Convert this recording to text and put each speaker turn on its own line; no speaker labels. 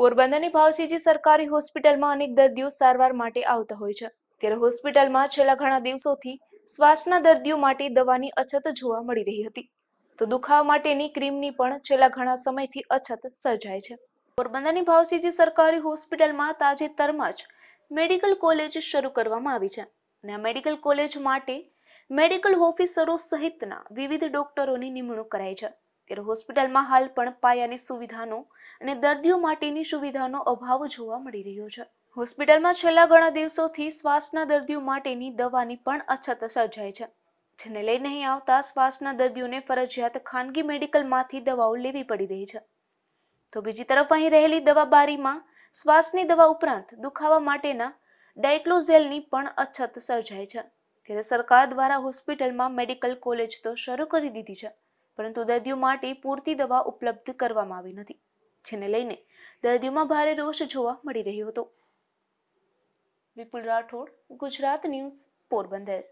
પોરબંદરની ભાવસીજી સરકારી હોસ્પિટલમાં અનેક દર્દીઓ સારવાર માટે આવતા હોય છે ત્યારે હોસ્પિટલમાં છેલ્લા ઘણા દિવસોથી શ્વાસના દર્દીઓ માટે દવાની અછત જોવા મળી રહી હતી તો દુખાવા માટેની ક્રીમની પણ છેલ્લા ઘણા સમયથી અછત સર્જાય છે પોરબંદરની ભાવસીજી સરકારી હોસ્પિટલમાં તાજેતરમાં જ મેડિકલ કોલેજ શરૂ કરવામાં આવી છે અને આ મેડિકલ કોલેજ માટે મેડિકલ ઓફિસરો સહિતના વિવિધ ડોક્ટરોની નિમણૂક કરાઈ છે ત્યારે હોસ્પિટલમાં હાલ પણ પાયાની સુવિધાનો અને દર્દીઓ માટેની સુવિધાનો અભાવ જોવા મળી રહ્યો છે હોસ્પિટલમાં છેલ્લા ઘણા દિવસોથી શ્વાસના દર્દીઓ માટેની દવાની પણ અછત સર્જાય છે જેને લઈ નહીં આવતા શ્વાસના દર્દીઓને ફરજિયાત ખાનગી મેડિકલમાંથી દવાઓ લેવી પડી રહી છે તો બીજી તરફ અહીં રહેલી દવાબારીમાં શ્વાસની દવા ઉપરાંત દુખાવા માટેના ડાયક્લોઝેલની પણ અછત સર્જાય છે ત્યારે સરકાર દ્વારા હોસ્પિટલમાં મેડિકલ કોલેજ તો શરૂ કરી દીધી છે પરંતુ દર્દીઓ માટે પૂરતી દવા ઉપલબ્ધ કરવામાં આવી નથી જેને લઈને દર્દીઓમાં ભારે રોષ જોવા મળી રહ્યો હતો
વિપુલ રાઠોડ
ગુજરાત ન્યૂઝ પોરબંદર